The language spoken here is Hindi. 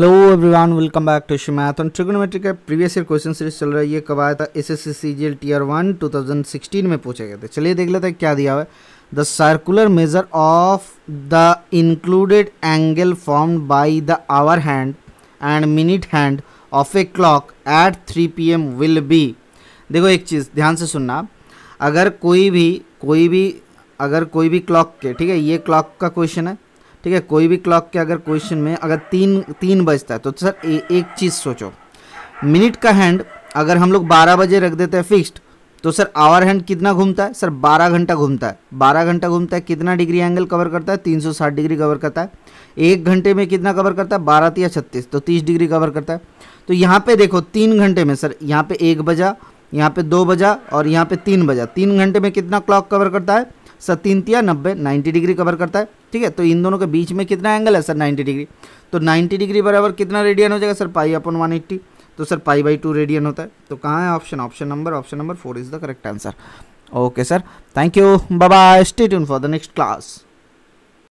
hello everyone welcome back to she math on trigonometric का प्रीवियस ईयर क्वेश्चन सीरीज चल रहा है ये कब आया था S S C C G L T R one two thousand sixteen में पूछे गए थे चलिए देख लेते हैं क्या दिया हुआ है the circular measure of the included angle form by the hour hand and minute hand of a clock at three P M will be देखो एक चीज़ ध्यान से सुनना अगर कोई भी कोई भी अगर कोई भी क्लॉक के ठीक है ये क्लॉक का क्वेश्चन है ठीक है कोई भी क्लॉक के अगर क्वेश्चन में अगर तीन तीन बजता है तो सर ए, एक चीज़ सोचो मिनट का हैंड अगर हम लोग बारह बजे रख देते हैं फिक्स्ड तो सर आवर हैंड कितना घूमता है सर 12 घंटा घूमता है 12 घंटा घूमता है कितना डिग्री एंगल कवर करता है 360 डिग्री कवर करता है एक घंटे में कितना कवर करता है बारह या छत्तीस तो 30 डिग्री कवर करता है तो यहाँ पे देखो तीन घंटे में सर यहाँ पे एक बजा यहाँ पे दो बजा और यहाँ पे तीन बजा तीन घंटे में कितना क्लॉक कवर करता है तिया नब्बे नाइन्टी डिग्री कवर करता है ठीक है तो इन दोनों के बीच में कितना एंगल है सर नाइन्टी डिग्री तो नाइन्टी डिग्री बराबर कितना रेडियन हो जाएगा sir pi upon one eighty तो sir pi by two radian होता है तो कहाँ है option option number option number four is the correct answer okay sir thank you bye stay tune for the next class